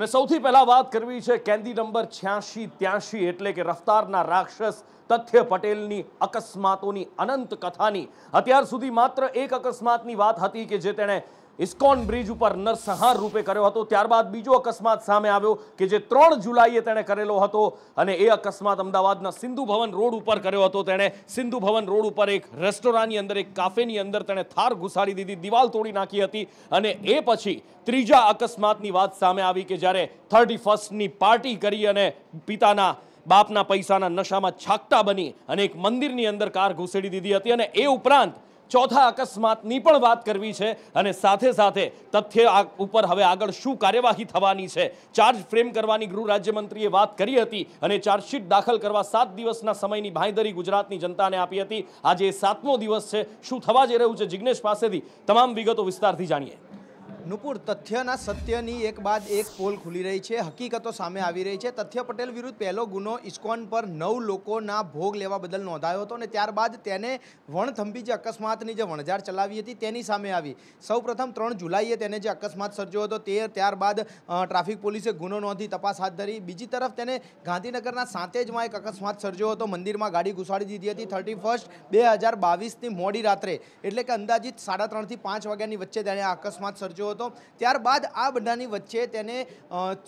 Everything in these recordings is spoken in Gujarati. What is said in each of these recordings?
અને સૌથી પહેલાં વાત કરવી છે કેન્દી નંબર છ્યાસી ત્યાસી એટલે કે રફતારના રાક્ષસ તથ્ય પટેલની અકસ્માતોની અનંત કથાની અત્યાર સુધી માત્ર એક અકસ્માતની વાત હતી કે જે તેણે ઇસ્કોન બ્રિજ ઉપર નરસંહાર રૂપે કર્યો હતો ત્યારબાદ બીજો અકસ્માત સામે આવ્યો કે જે ત્રણ જુલાઈએ તેણે કરેલો હતો અને એ અકસ્માત અમદાવાદના સિંધુ ભવન રોડ ઉપર કર્યો હતો તેણે સિંધુ ભવન રોડ ઉપર એક રેસ્ટોરાંની અંદર એક કાફેની અંદર તેણે થાર ઘુસાડી દીધી દિવાલ તોડી નાખી હતી અને એ પછી ત્રીજા અકસ્માતની વાત સામે આવી કે જ્યારે થર્ટી ફર્સ્ટની પાર્ટી કરી અને પિતાના બાપના પૈસાના નશામાં છાકતા બની અને એક મંદિરની અંદર કાર ઘુસેડી દીધી હતી અને એ ઉપરાંત ચોથા અકસ્માતની પણ વાત કરવી છે અને સાથે સાથે તથ્ય ઉપર હવે આગળ શું કાર્યવાહી થવાની છે ચાર્જ ફ્રેમ કરવાની ગૃહ રાજ્યમંત્રીએ વાત કરી હતી અને ચાર્જશીટ દાખલ કરવા સાત દિવસના સમયની ભાઈધરી ગુજરાતની જનતાને આપી હતી આજે સાતમો દિવસ છે શું થવા જઈ રહ્યું છે જિગ્નેશ પાસેથી તમામ વિગતો વિસ્તારથી જાણીએ નુપુર તથ્યના સત્યની એક બાદ એક પોલ ખુલી રહી છે હકીકતો સામે આવી રહી છે તથ્ય પટેલ વિરુદ્ધ પહેલો ગુનો ઇસ્કોન પર નવ લોકોના ભોગ લેવા બદલ નોંધાયો હતો અને ત્યારબાદ તેને વણથંભી જે અકસ્માતની જે વણઝાર ચલાવી હતી તેની સામે આવી સૌપ્રથમ ત્રણ જુલાઈએ તેને જે અકસ્માત સર્જ્યો હતો તે ત્યારબાદ ટ્રાફિક પોલીસે ગુનો નોંધી તપાસ હાથ ધરી બીજી તરફ તેને ગાંધીનગરના સાંતેજમાં એક અકસ્માત સર્જ્યો હતો મંદિરમાં ગાડી ઘુસાડી દીધી હતી થર્ટી ફર્સ્ટ બે હજાર બાવીસની મોડી રાત્રે એટલે કે અંદાજિત સાડા ત્રણથી પાંચ વાગ્યાની વચ્ચે તેણે આ અકસ્માત સર્જ્યો હતો ત્યારબાદ આ બધાની વચ્ચે તેને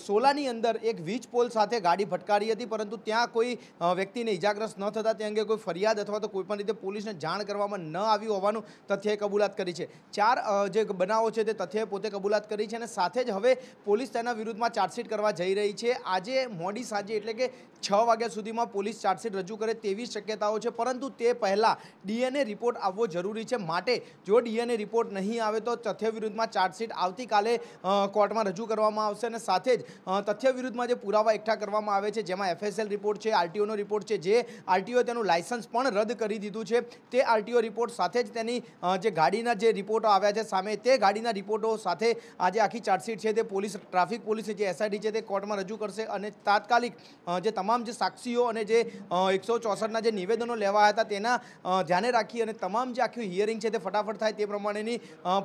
સોલાની અંદર એક વીજ પોલ સાથે ગાડી ફટકારી હતી પરંતુ ત્યાં કોઈ વ્યક્તિને ઇજાગ્રસ્ત ન થતાં તે અંગે કોઈ ફરિયાદ અથવા તો કોઈપણ રીતે પોલીસને જાણ કરવામાં ન આવ્યું હોવાનું તથ્યએ કબૂલાત કરી છે ચાર જે બનાવો છે તે તથ્યએ પોતે કબૂલાત કરી છે અને સાથે જ હવે પોલીસ તેના વિરુદ્ધમાં ચાર્જશીટ કરવા જઈ રહી છે આજે મોડી સાંજે એટલે કે છ વાગ્યા સુધીમાં પોલીસ ચાર્જશીટ રજૂ કરે તેવી શક્યતાઓ છે પરંતુ તે પહેલાં ડીએનએ રિપોર્ટ આવવો જરૂરી છે માટે જો ડીએનએ રિપોર્ટ નહીં આવે તો તથ્ય વિરુદ્ધમાં ચાર્જશીટ સહિત આવતીકાલે કોર્ટમાં રજૂ કરવામાં આવશે અને સાથે જ તથ્ય વિરુદ્ધમાં જે પુરાવા એકઠા કરવામાં આવે છે જેમાં એફએસએલ રિપોર્ટ છે આરટીઓનો રિપોર્ટ છે જે આરટીઓએ તેનું લાયસન્સ પણ રદ કરી દીધું છે તે આરટીઓ રિપોર્ટ સાથે જ તેની જે ગાડીના જે રિપોર્ટો આવ્યા છે સામે તે ગાડીના રિપોર્ટો સાથે આજે આખી ચાર્જશીટ છે તે પોલીસ ટ્રાફિક પોલીસ જે એસઆઈડી છે તે કોર્ટમાં રજૂ કરશે અને તાત્કાલિક જે તમામ જે સાક્ષીઓ અને જે એકસો ચોસઠના જે નિવેદનો લેવાયા હતા તેના ધ્યાને રાખી અને તમામ જે આખી હિયરિંગ છે તે ફટાફટ થાય તે પ્રમાણેની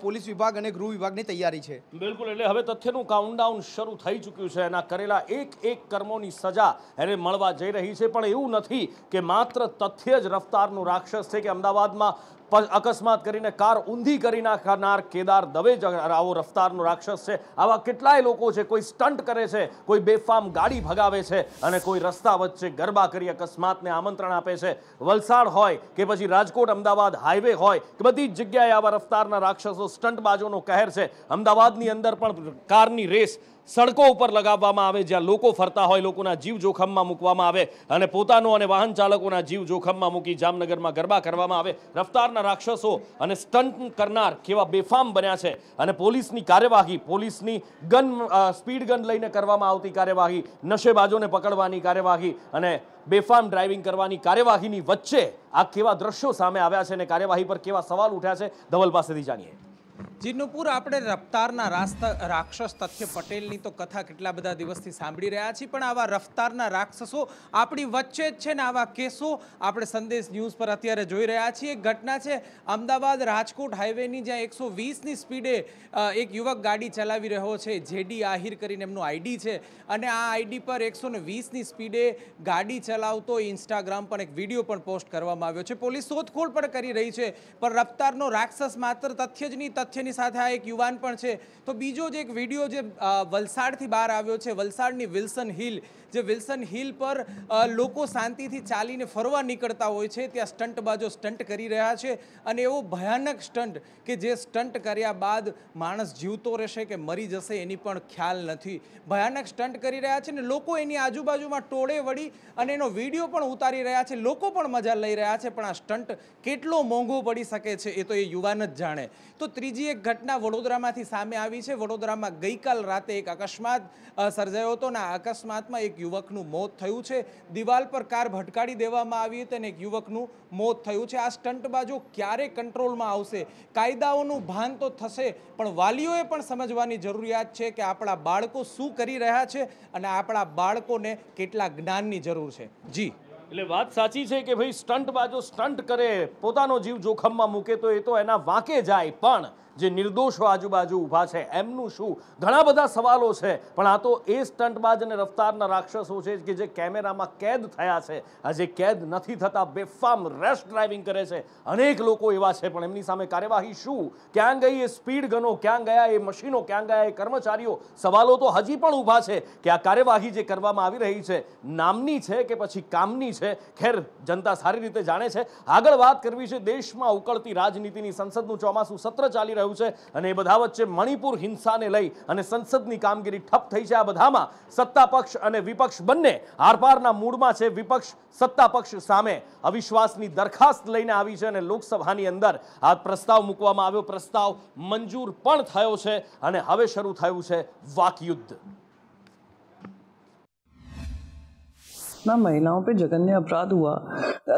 પોલીસ વિભાગ અને ગૃહ વિભાગની તૈયારી તૈયારી છે બિલકુલ એટલે હવે તથ્યનું કાઉન્ટડાઉન શરૂ થઈ ચૂક્યું છે એના કરેલા એક એક કર્મોની સજા એને મળવા જઈ રહી છે પણ એવું નથી કે માત્ર તથ્ય જ રફતારનું રાક્ષસ છે કે અમદાવાદમાં અકસ્માત કરીને કાર ઊંધી કરી નાખનાર કેદાર દવે જ આવો રફતારનો રાક્ષસ છે આવા કેટલાય લોકો છે કોઈ સ્ટન્ટ કરે છે કોઈ બેફામ ગાડી ભગાવે છે અને કોઈ રસ્તા વચ્ચે ગરબા કરી અકસ્માતને આમંત્રણ આપે છે વલસાડ હોય કે પછી રાજકોટ અમદાવાદ હાઈવે હોય કે બધી જ જગ્યાએ આવા રફતારના રાક્ષસો સ્ટન્ટ બાજુનો કહેર છે અમદાવાદની અંદર પણ કારની રેસ સડકો ઉપર લગાવવામાં આવે જ્યાં લોકો ફરતા હોય લોકોના જીવ જોખમમાં મૂકવામાં આવે અને પોતાનું અને વાહન ચાલકોના જીવ જોખમમાં મૂકી જામનગરમાં ગરબા કરવામાં આવે રફતારના રાક્ષસો અને સ્ટન્ટ કરનાર કેવા બેફામ બન્યા છે અને પોલીસની કાર્યવાહી પોલીસની ગન સ્પીડ ગન લઈને કરવામાં આવતી કાર્યવાહી નશેબાજોને પકડવાની કાર્યવાહી અને બેફામ ડ્રાઇવિંગ કરવાની કાર્યવાહીની વચ્ચે આ કેવા દ્રશ્યો સામે આવ્યા છે અને કાર્યવાહી પર કેવા સવાલ ઉઠ્યા છે ધવલ પાસેથી જાણીએ જીનોપુર આપણે રફતારના રાસ્તા રાક્ષસ તથ્ય પટેલની તો કથા કેટલા બધા દિવસથી સાંભળી રહ્યા છીએ પણ આવા રફતારના રાક્ષસો આપણી વચ્ચે જ છે ને આવા કેસો આપણે સંદેશ ન્યૂઝ પર અત્યારે જોઈ રહ્યા છીએ એક ઘટના છે અમદાવાદ રાજકોટ હાઈવેની જ્યાં એકસો વીસની સ્પીડે એક યુવક ગાડી ચલાવી રહ્યો છે જેડી આહિર કરીને એમનું આઈડી છે અને આ આઈડી પર એકસો ને વીસની સ્પીડે ગાડી ચલાવતો ઇન્સ્ટાગ્રામ પર એક વિડીયો પણ પોસ્ટ કરવામાં આવ્યો છે પોલીસ શોધખોળ પણ કરી રહી છે પણ રફતારનો રાક્ષસ માત્ર તથ્ય જ નહીં તથ્ય તેની સાથે આ એક યુવાન પણ છે તો બીજો જે એક વિડીયો જે વલસાડથી બહાર આવ્યો છે વલસાડની વિલ્સન હિલ જે વિલ્સન હિલ પર લોકો શાંતિથી ચાલીને ફરવા નીકળતા હોય છે ત્યાં સ્ટન્ટ સ્ટંટબાજો સ્ટન્ટ કરી રહ્યા છે અને એવો ભયાનક સ્ટન્ટ કે જે સ્ટંટ કર્યા બાદ માણસ જીવતો રહેશે કે મરી જશે એની પણ ખ્યાલ નથી ભયાનક સ્ટન્ટ કરી રહ્યા છે ને લોકો એની આજુબાજુમાં ટોળે વળી અને એનો વિડીયો પણ ઉતારી રહ્યા છે લોકો પણ મજા લઈ રહ્યા છે પણ આ સ્ટંટ કેટલો મોંઘો પડી શકે છે એ તો એ યુવાન જ જાણે તો ત્રીજી એક ઘટના વડોદરામાંથી સામે આવી છે વડોદરામાં ગઈકાલ રાતે એક અકસ્માત સર્જાયો હતો ને આ અકસ્માતમાં એક યુવકનું મોત થયું છે દિવાલ પર કાર ભટકાડી દેવામાં આવી હતી અને એક યુવકનું મોત થયું છે આ સ્ટન્ટ બાજુ ક્યારે કંટ્રોલમાં આવશે કાયદાઓનું ભાન તો થશે પણ વાલીઓએ પણ સમજવાની જરૂરિયાત છે કે આપણા બાળકો શું કરી રહ્યા છે અને આપણા બાળકોને કેટલા જ્ઞાનની જરૂર છે જી એટલે વાત સાચી છે કે ભાઈ સ્ટન્ટ બાજુ સ્ટન્ટ કરે પોતાનો જીવ જોખમમાં મૂકે તો એ તો એના વાંકે જાય પણ જે નિર્દોષો આજુબાજુ ઊભા છે એમનું શું ઘણા બધા સવાલો છે પણ આ તો એ સ્ટંટબાજ અને રફતારના રાક્ષસો છે કે જે કેમેરામાં કેદ થયા છે આજે કેદ નથી થતા બેફામ રેશ ડ્રાઇવિંગ કરે છે અનેક લોકો એવા છે પણ એમની સામે કાર્યવાહી શું ક્યાં ગઈ એ સ્પીડ ગનો ક્યાં ગયા એ મશીનો ક્યાં ગયા એ કર્મચારીઓ સવાલો તો હજી પણ ઊભા છે કે આ કાર્યવાહી જે કરવામાં આવી રહી છે નામની છે કે પછી કામની છે ખેર જનતા સારી રીતે જાણે છે આગળ વાત કરવી છે દેશમાં ઉકળતી રાજનીતિની સંસદનું ચોમાસું સત્ર ચાલી રહ્યું રહ્યું છે અને એ બધા વચ્ચે મણિપુર હિંસાને લઈ અને સંસદની કામગીરી ઠપ થઈ છે આ બધામાં સત્તા પક્ષ અને વિપક્ષ બંને આરપારના મૂળમાં છે વિપક્ષ સત્તા પક્ષ સામે અવિશ્વાસની દરખાસ્ત લઈને આવી છે અને લોકસભાની અંદર આ પ્રસ્તાવ મૂકવામાં આવ્યો પ્રસ્તાવ મંજૂર પણ થયો છે અને હવે શરૂ થયું છે વાકયુદ્ધ इतना महिलाओं पर जघन्य अपराध हुआ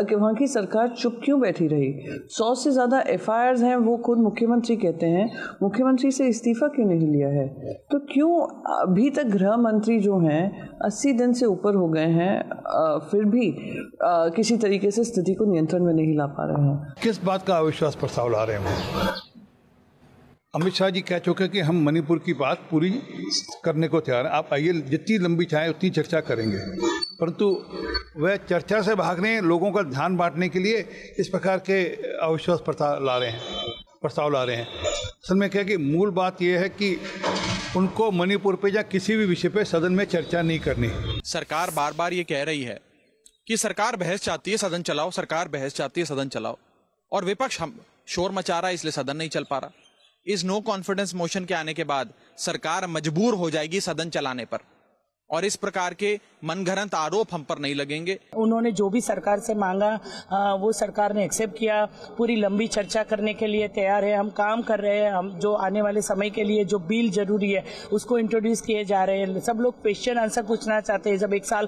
कि वहाँ की सरकार चुप क्यों बैठी रही सौ से ज़्यादा एफ हैं वो खुद मुख्यमंत्री कहते हैं मुख्यमंत्री से इस्तीफा क्यों नहीं लिया है तो क्यों अभी तक गृह मंत्री जो हैं अस्सी दिन से ऊपर हो गए हैं फिर भी किसी तरीके से स्थिति को नियंत्रण में नहीं ला पा रहे हैं किस बात का अविश्वास प्रस्ताव ला रहे हैं अमित शाह जी कह चुके हैं कि हम मणिपुर की बात पूरी करने को तैयार हैं आप आइए जितनी लंबी चाहें उतनी चर्चा करेंगे परंतु वह चर्चा से भागने लोगों का ध्यान बांटने के लिए इस प्रकार के अविश्वास प्रस्ताव ला रहे हैं प्रस्ताव ला रहे हैं असल में क्या कि मूल बात यह है कि उनको मणिपुर पे या किसी भी विषय पे सदन में चर्चा नहीं करनी सरकार बार बार ये कह रही है कि सरकार बहस चाहती है सदन चलाओ सरकार बहस चाहती है सदन चलाओ और विपक्ष हम शोर मचा रहा है इसलिए सदन नहीं चल पा रहा इस नो कॉन्फिडेंस मोशन के आने के बाद सरकार मजबूर हो जाएगी सदन चलाने पर और इस प्रकार के मनगढ़ंत आरोप हम पर नहीं लगेंगे उन्होंने जो भी सरकार से मांगा वो सरकार ने एक्सेप्ट किया पूरी लंबी चर्चा करने के लिए तैयार है हम काम कर रहे हैं हम जो आने वाले समय के लिए जो बिल जरूरी है उसको इंट्रोड्यूस किए जा रहे हैं सब लोग क्वेश्चन आंसर पूछना चाहते हैं जब एक साल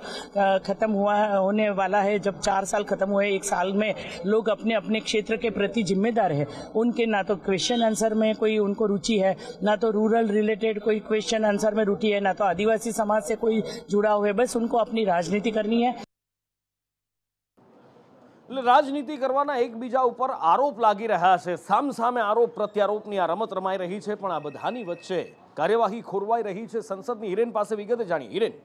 खत्म हुआ होने वाला है जब चार साल खत्म हुए एक साल में लोग अपने अपने क्षेत्र के प्रति जिम्मेदार है उनके ना तो क्वेश्चन आंसर में कोई उनको रुचि है ना तो रूरल रिलेटेड कोई क्वेश्चन आंसर में रुचि है ना तो आदिवासी समाज से कोई कोई जुड़ा हुआ है बस उनको अपनी राजनीति करनी है રાજનીતિ કરવાના એકબીજા ઉપર આરોપ લાગી રહ્યા છે સામે આરોપ પ્રત્યારોપની આ રમત રમાઈ રહી છે પણ આ બધાની વચ્ચે કાર્યવાહી ખોરવાઈ રહી છે સંસદની હિરેન પાસે વિગતે જાણી હિરેન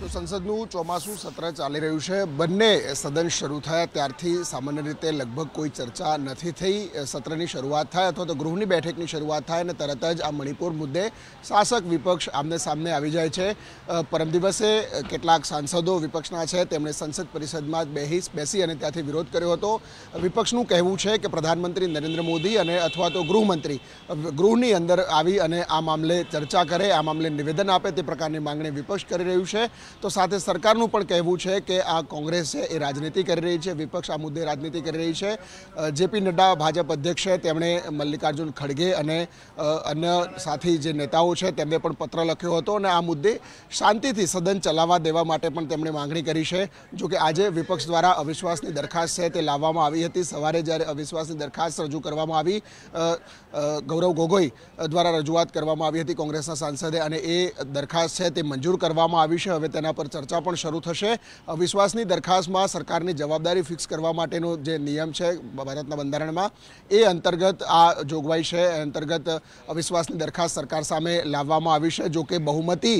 તો સંસદનું ચોમાસું સત્ર ચાલી રહ્યું છે બંને સદન શરૂ થયા ત્યારથી સામાન્ય રીતે લગભગ કોઈ ચર્ચા નથી થઈ સત્રની શરૂઆત થાય અથવા તો ગૃહની બેઠકની શરૂઆત થાય અને તરત જ આ મણિપુર મુદ્દે શાસક વિપક્ષ આમને સામને આવી જાય છે પરમ દિવસે કેટલાક સાંસદો વિપક્ષના છે તેમણે સંસદ પરિષદમાં જ બેસી અને ત્યાંથી વિરોધ કર્યો હતો વિપક્ષનું કહેવું છે કે પ્રધાનમંત્રી નરેન્દ્ર મોદી અને અથવા તો ગૃહમંત્રી ગૃહની અંદર આવી અને આ મામલે ચર્ચા કરે આ મામલે નિવેદન આપે તે પ્રકારની માંગણી વિપક્ષ કરી રહ્યું છે તો સાથે સરકારનું પણ કહેવું છે કે આ કોંગ્રેસ છે એ રાજનીતિ કરી રહી છે વિપક્ષ આ મુદ્દે રાજનીતિ કરી રહી છે જેપી નડ્ડા ભાજપ અધ્યક્ષ છે તેમણે મલ્લિકાર્જુન ખડગે અને અન્ય સાથી જે નેતાઓ છે તેમને પણ પત્ર લખ્યો હતો અને આ મુદ્દે શાંતિથી સદન ચલાવવા દેવા માટે પણ તેમણે માંગણી કરી છે જોકે આજે વિપક્ષ દ્વારા અવિશ્વાસની દરખાસ્ત છે તે લાવવામાં આવી હતી સવારે જ્યારે અવિશ્વાસની દરખાસ્ત રજૂ કરવામાં આવી ગૌરવ ગોગોઈ દ્વારા રજૂઆત કરવામાં આવી હતી કોંગ્રેસના સાંસદે અને એ દરખાસ્ત છે તે મંજૂર કરવામાં આવી છે હવે તેના પર ચર્ચા પણ શરૂ થશે અવિશ્વાસની દરખાસ્તમાં સરકારની જવાબદારી ફિક્સ કરવા માટેનો જે નિયમ છે ભારતના બંધારણમાં એ અંતર્ગત આ જોગવાઈ છે અંતર્ગત અવિશ્વાસની દરખાસ્ત સરકાર સામે લાવવામાં આવી છે જોકે બહુમતી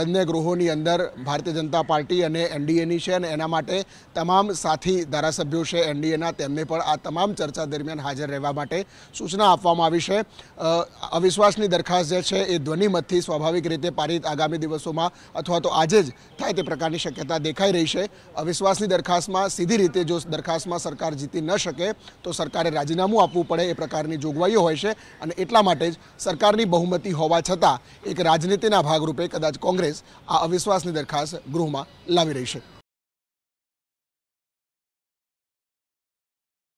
બંને ગૃહોની અંદર ભારતીય જનતા પાર્ટી અને એનડીએની છે અને એના માટે તમામ સાથી ધારાસભ્યો છે એનડીએના તેમને પણ આ તમામ ચર્ચા દરમિયાન હાજર રહેવા માટે સૂચના આપવામાં આવી છે અવિશ્વાસની દરખાસ્ત જે છે એ ધ્વનિમતથી સ્વાભાવિક રીતે પારિત આગામી દિવસોમાં અથવા તો આ જે જે કાંઈ તે પ્રકારની ક્ષમતા દેખાઈ રહી છે અવિશ્વાસની દરખાસ્તમાં સીધી રીતે જો દરખાસ્તમાં સરકાર જીતી ન શકે તો સરકારને રાજીનામું આપવું પડે એ પ્રકારની જોગવાઈઓ હોય છે અને એટલા માટે જ સરકારની બહુમતી હોવા છતાં એક રાજનેતાના ભાગરૂપે કદાચ કોંગ્રેસ આ અવિશ્વાસની દરખાસ્ત ગૃહમાં લાવી રહી છે